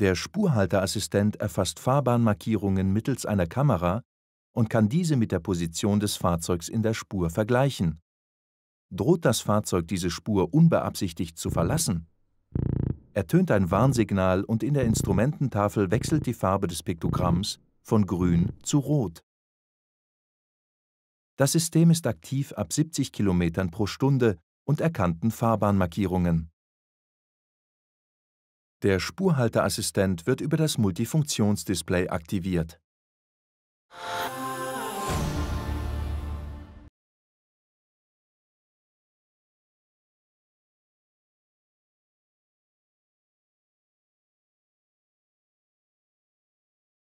Der Spurhalteassistent erfasst Fahrbahnmarkierungen mittels einer Kamera und kann diese mit der Position des Fahrzeugs in der Spur vergleichen. Droht das Fahrzeug diese Spur unbeabsichtigt zu verlassen? Ertönt ein Warnsignal und in der Instrumententafel wechselt die Farbe des Piktogramms von grün zu rot. Das System ist aktiv ab 70 km pro Stunde und erkannten Fahrbahnmarkierungen. Der Spurhalteassistent wird über das Multifunktionsdisplay aktiviert.